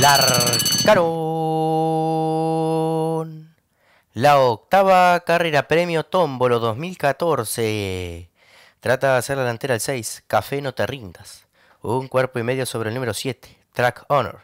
Larcaron. La octava carrera premio Tómbolo 2014. Trata de hacer la delantera el 6. Café no te rindas. Un cuerpo y medio sobre el número 7. Track Honor.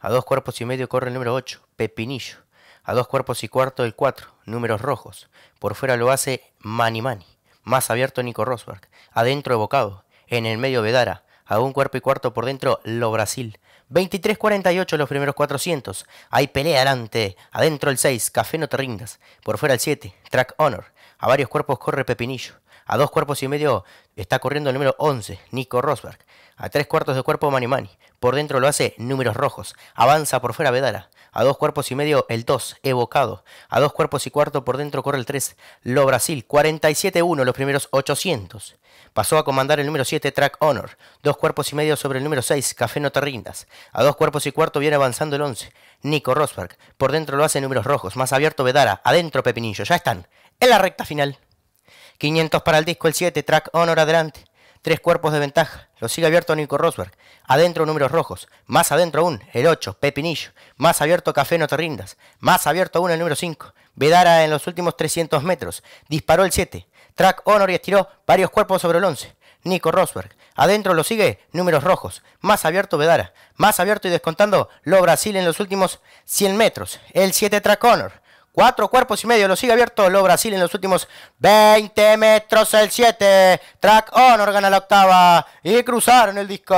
A dos cuerpos y medio corre el número 8. Pepinillo. A dos cuerpos y cuarto el 4. Números rojos. Por fuera lo hace Mani Mani. Más abierto Nico Rosberg. Adentro evocado. En el medio Vedara. A un cuerpo y cuarto por dentro Lo Brasil. 23.48 los primeros 400. Hay pelea adelante. Adentro el 6. Café no te rindas. Por fuera el 7. Track Honor. A varios cuerpos corre Pepinillo. A dos cuerpos y medio está corriendo el número 11. Nico Rosberg. A tres cuartos de cuerpo Mani Mani. Por dentro lo hace Números Rojos. Avanza por fuera Vedala. A dos cuerpos y medio el 2, evocado. A dos cuerpos y cuarto por dentro corre el 3, Lo Brasil. 47-1 los primeros 800. Pasó a comandar el número 7, Track Honor. Dos cuerpos y medio sobre el número 6, Café No Te Rindas. A dos cuerpos y cuarto viene avanzando el 11, Nico Rosberg. Por dentro lo hace números rojos. Más abierto Vedara. Adentro Pepinillo. Ya están. En la recta final. 500 para el disco, el 7, Track Honor adelante. Tres cuerpos de ventaja. Lo sigue abierto Nico Rosberg. Adentro números rojos. Más adentro aún, el 8, Pepinillo. Más abierto Café No Te Rindas. Más abierto aún el número 5. Vedara en los últimos 300 metros. Disparó el 7. Track Honor y estiró varios cuerpos sobre el 11. Nico Rosberg. Adentro lo sigue, números rojos. Más abierto Vedara. Más abierto y descontando, lo Brasil en los últimos 100 metros. El 7 Track Honor. Cuatro cuerpos y medio, lo sigue abierto. Lo Brasil en los últimos 20 metros. El 7. Track Honor gana la octava. Y cruzaron el disco.